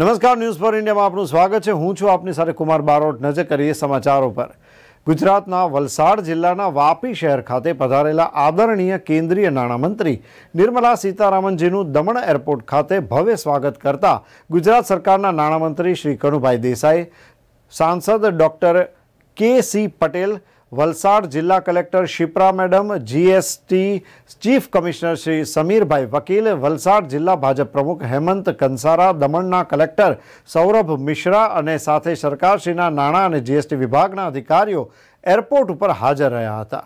નમસ્કાર news for ઇન્ડિયામાં આપનું સ્વાગત છે હું છું આપની સાથે કુમાર બારોટ નજર કરીએ સમાચારો પર ગુજરાતના વલસાડ જિલ્લાના વાપી શહેર ખાતે પધારેલા આદરણીય કેન્દ્રીય નાણામંત્રી નિર્મલા સીતારામનજીનું દમણ એરપોર્ટ ખાતે ભવ્ય સ્વાગત કરતા ગુજરાત સરકારના નાણામંત્રી શ્રી કણુભાઈ દેસાઈ સાંસદ ડૉક્ટર કે સી પટેલ વલસાડ જિલ્લા collector Shipra madam GST chief commissioner Shri Samirbhai Vakil Valsad જિલ્લા ભાજપ પ્રમુખ હેમંત કંસારા દમણના કલેક્ટર સૌરભ મિશ્રા અને સાથે સરકારશ્રીના નાણાં અને જીએસટી વિભાગના અધિકારીઓ એરપોર્ટ ઉપર હાજર રહ્યા હતા